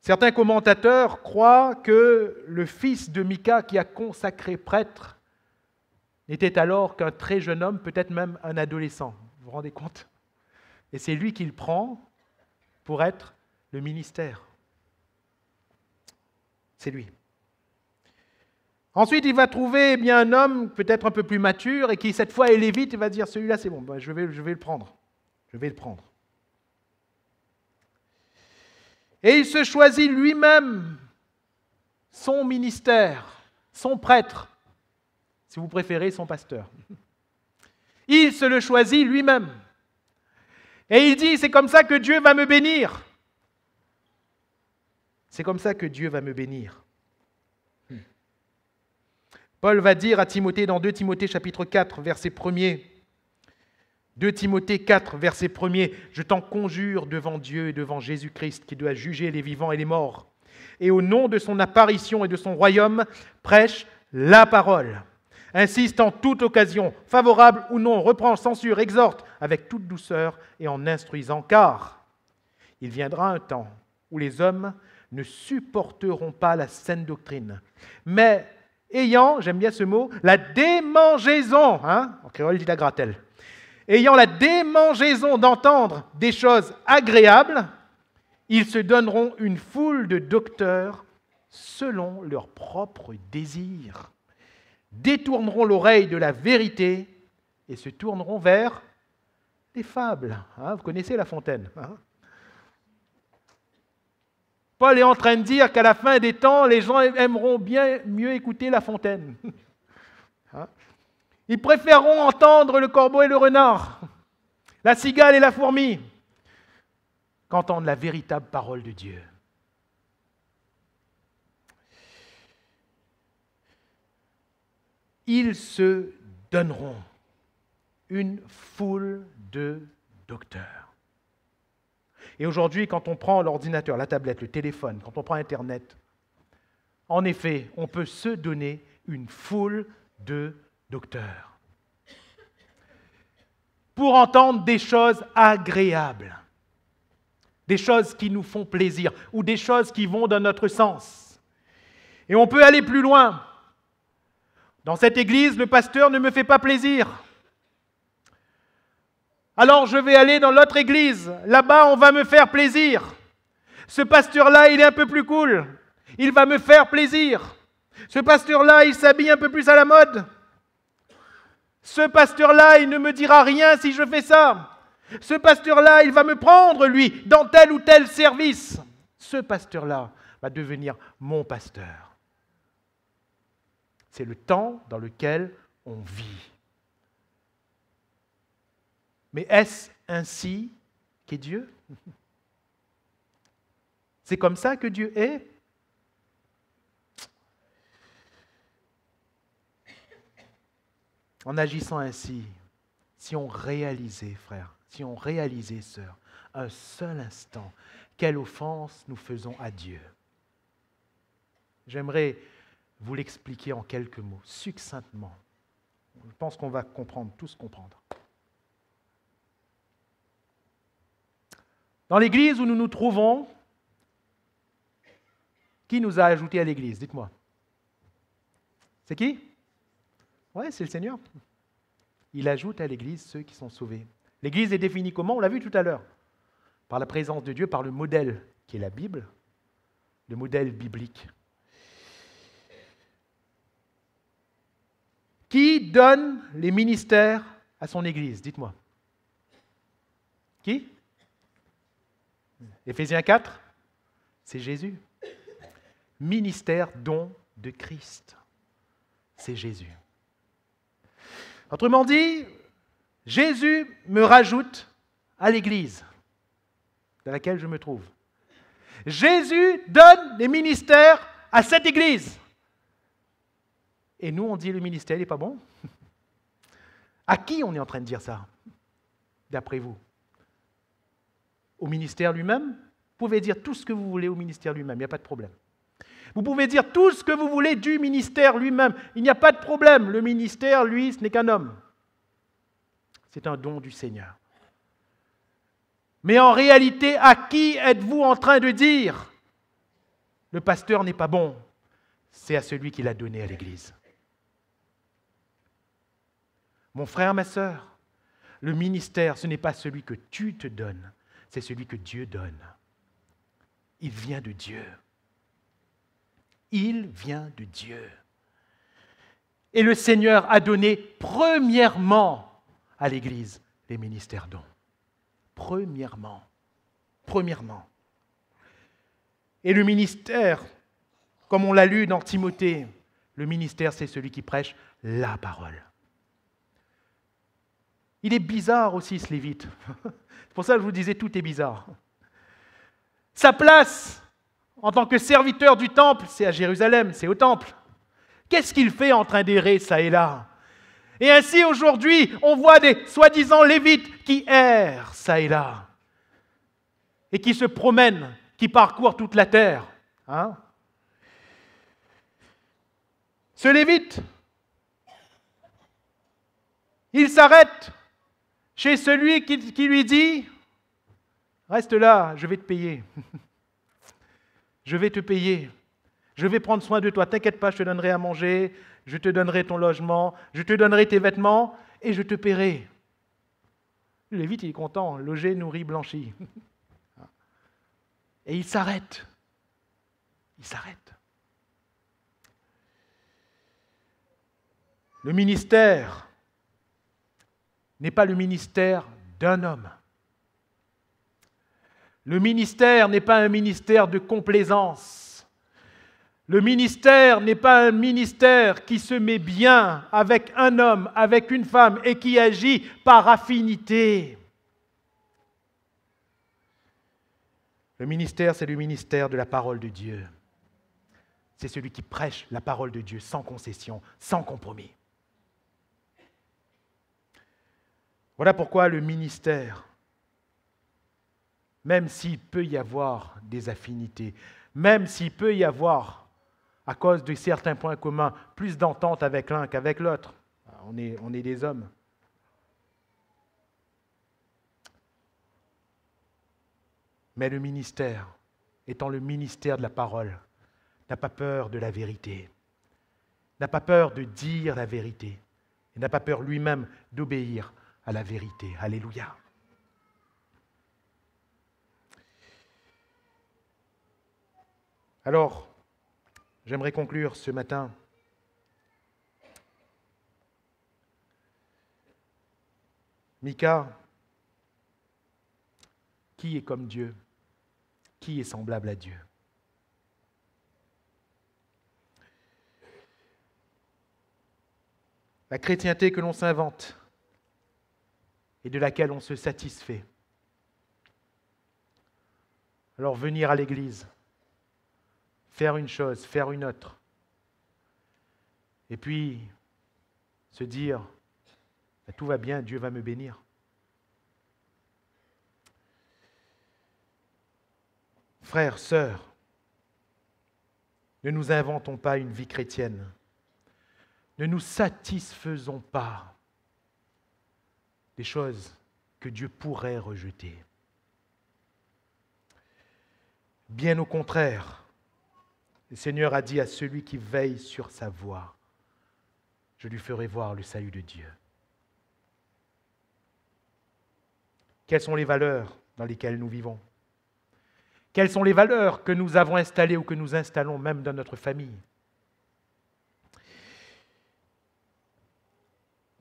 Certains commentateurs croient que le fils de Mika qui a consacré prêtre n'était alors qu'un très jeune homme, peut-être même un adolescent. Vous vous rendez compte Et c'est lui qu'il prend pour être le ministère. C'est lui. Ensuite, il va trouver eh bien, un homme peut-être un peu plus mature et qui, cette fois, est lévite. et va dire Celui-là, c'est bon, bah, je vais le prendre. Je vais le prendre. Et il se choisit lui-même son ministère, son prêtre, si vous préférez, son pasteur. Il se le choisit lui-même. Et il dit C'est comme ça que Dieu va me bénir. C'est comme ça que Dieu va me bénir. Paul va dire à Timothée dans 2 Timothée chapitre 4 verset 1er 2 Timothée 4 verset 1 Je t'en conjure devant Dieu et devant Jésus-Christ qui doit juger les vivants et les morts et au nom de son apparition et de son royaume prêche la parole. Insiste en toute occasion, favorable ou non, reprend, censure, exhorte avec toute douceur et en instruisant car il viendra un temps où les hommes ne supporteront pas la saine doctrine, mais ayant, j'aime bien ce mot, la démangeaison, hein, en créole dit la gratelle, ayant la démangeaison d'entendre des choses agréables, ils se donneront une foule de docteurs selon leurs propres désirs, détourneront l'oreille de la vérité et se tourneront vers les fables. Hein. vous connaissez La Fontaine. Hein Paul est en train de dire qu'à la fin des temps, les gens aimeront bien mieux écouter la fontaine. Hein? Ils préféreront entendre le corbeau et le renard, la cigale et la fourmi, qu'entendre la véritable parole de Dieu. Ils se donneront une foule de docteurs. Et aujourd'hui, quand on prend l'ordinateur, la tablette, le téléphone, quand on prend Internet, en effet, on peut se donner une foule de docteurs pour entendre des choses agréables, des choses qui nous font plaisir ou des choses qui vont dans notre sens. Et on peut aller plus loin. Dans cette église, le pasteur ne me fait pas plaisir. Alors je vais aller dans l'autre église. Là-bas, on va me faire plaisir. Ce pasteur-là, il est un peu plus cool. Il va me faire plaisir. Ce pasteur-là, il s'habille un peu plus à la mode. Ce pasteur-là, il ne me dira rien si je fais ça. Ce pasteur-là, il va me prendre, lui, dans tel ou tel service. Ce pasteur-là va devenir mon pasteur. C'est le temps dans lequel on vit. Mais est-ce ainsi qu'est Dieu C'est comme ça que Dieu est En agissant ainsi, si on réalisait, frère, si on réalisait, sœur, un seul instant, quelle offense nous faisons à Dieu. J'aimerais vous l'expliquer en quelques mots, succinctement. Je pense qu'on va comprendre, tous comprendre. Dans l'église où nous nous trouvons, qui nous a ajoutés à l'église Dites-moi. C'est qui Oui, c'est le Seigneur. Il ajoute à l'église ceux qui sont sauvés. L'église est définie comment On l'a vu tout à l'heure. Par la présence de Dieu, par le modèle qui est la Bible, le modèle biblique. Qui donne les ministères à son Église Dites-moi. Qui Éphésiens 4, c'est Jésus. Ministère, don de Christ. C'est Jésus. Autrement dit, Jésus me rajoute à l'Église dans laquelle je me trouve. Jésus donne des ministères à cette Église. Et nous, on dit le ministère n'est pas bon. À qui on est en train de dire ça, d'après vous au ministère lui-même. Vous pouvez dire tout ce que vous voulez au ministère lui-même, il n'y a pas de problème. Vous pouvez dire tout ce que vous voulez du ministère lui-même, il n'y a pas de problème. Le ministère, lui, ce n'est qu'un homme. C'est un don du Seigneur. Mais en réalité, à qui êtes-vous en train de dire Le pasteur n'est pas bon. C'est à celui qui l'a donné à l'Église. Mon frère, ma sœur, le ministère, ce n'est pas celui que tu te donnes, c'est celui que Dieu donne. Il vient de Dieu. Il vient de Dieu. Et le Seigneur a donné premièrement à l'Église les ministères dons. Premièrement. Premièrement. Et le ministère, comme on l'a lu dans Timothée, le ministère, c'est celui qui prêche la parole. Il est bizarre aussi ce Lévite. C'est pour ça que je vous disais, tout est bizarre. Sa place en tant que serviteur du temple, c'est à Jérusalem, c'est au temple. Qu'est-ce qu'il fait en train d'errer ça et là Et ainsi aujourd'hui, on voit des soi-disant Lévites qui errent ça et là, et qui se promènent, qui parcourent toute la terre. Hein. ce Lévite, il s'arrête chez celui qui, lui dit, reste là, je vais te payer. je vais te payer. Je vais prendre soin de toi. T'inquiète pas, je te donnerai à manger, je te donnerai ton logement, je te donnerai tes vêtements et je te paierai. Lévite, il est content, logé, nourri, blanchi. Et il s'arrête. Il s'arrête. Le ministère n'est pas le ministère d'un homme. Le ministère n'est pas un ministère de complaisance. Le ministère n'est pas un ministère qui se met bien avec un homme, avec une femme et qui agit par affinité. Le ministère, c'est le ministère de la parole de Dieu. C'est celui qui prêche la parole de Dieu sans concession, sans compromis. Voilà pourquoi le ministère, même s'il peut y avoir des affinités, même s'il peut y avoir, à cause de certains points communs, plus d'entente avec l'un qu'avec l'autre, ah, on est, des hommes. Mais le ministère, étant le ministère de la parole, n'a pas peur de la vérité, n'a pas peur de dire la vérité, n'a pas peur lui-même d'obéir à la vérité. Alléluia. Alors, j'aimerais conclure ce matin Mika, qui est comme Dieu Qui est semblable à Dieu La chrétienté que l'on s'invente, et de laquelle on se satisfait. Alors venir à l'Église, faire une chose, faire une autre, et puis se dire, bah, tout va bien, Dieu va me bénir. Frères, sœurs, ne nous inventons pas une vie chrétienne. Ne nous satisfaisons pas choses que Dieu pourrait rejeter. Bien au contraire, le Seigneur a dit à celui qui veille sur sa voie, je lui ferai voir le salut de Dieu. Quelles sont les valeurs dans lesquelles nous vivons Quelles sont les valeurs que nous avons installées ou que nous installons même dans notre famille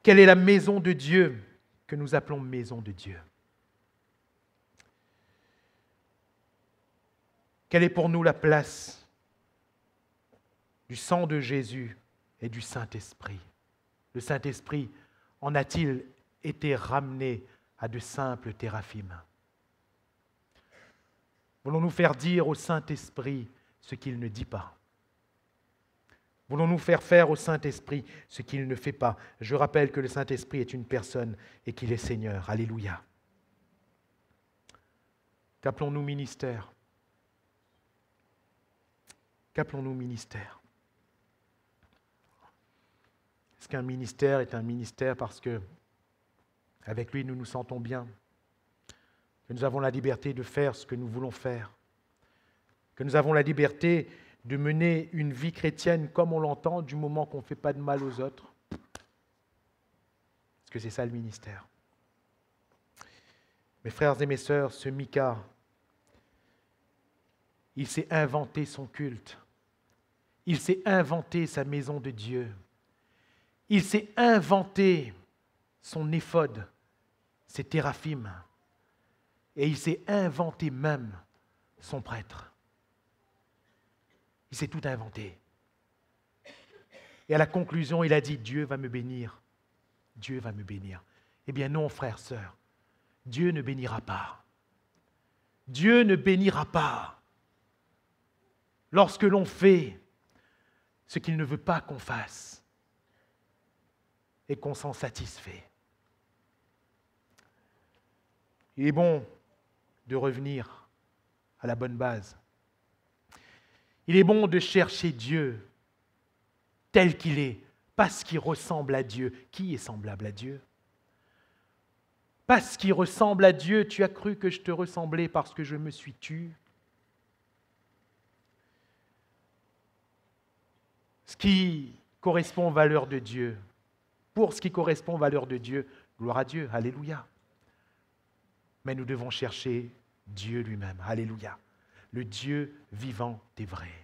Quelle est la maison de Dieu que nous appelons maison de Dieu. Quelle est pour nous la place du sang de Jésus et du Saint-Esprit Le Saint-Esprit en a-t-il été ramené à de simples théraphimes Voulons-nous faire dire au Saint-Esprit ce qu'il ne dit pas Voulons-nous faire faire au Saint-Esprit ce qu'il ne fait pas Je rappelle que le Saint-Esprit est une personne et qu'il est Seigneur. Alléluia. Qu'appelons-nous ministère Qu'appelons-nous ministère Est-ce qu'un ministère est un ministère parce que avec lui nous nous sentons bien, que nous avons la liberté de faire ce que nous voulons faire, que nous avons la liberté de mener une vie chrétienne comme on l'entend du moment qu'on ne fait pas de mal aux autres Parce que c'est ça le ministère Mes frères et mes sœurs, ce Mika, il s'est inventé son culte. Il s'est inventé sa maison de Dieu. Il s'est inventé son éphode, ses téraphimes. Et il s'est inventé même son prêtre. Il s'est tout inventé. Et à la conclusion, il a dit, Dieu va me bénir. Dieu va me bénir. Eh bien non, frères, sœur, Dieu ne bénira pas. Dieu ne bénira pas lorsque l'on fait ce qu'il ne veut pas qu'on fasse et qu'on s'en satisfait. Il est bon de revenir à la bonne base. Il est bon de chercher Dieu tel qu'il est, parce qu'il ressemble à Dieu. Qui est semblable à Dieu Parce qu'il ressemble à Dieu, tu as cru que je te ressemblais parce que je me suis tu. Ce qui correspond aux valeurs de Dieu. Pour ce qui correspond aux valeurs de Dieu, gloire à Dieu, alléluia. Mais nous devons chercher Dieu lui-même, alléluia le Dieu vivant des vrais.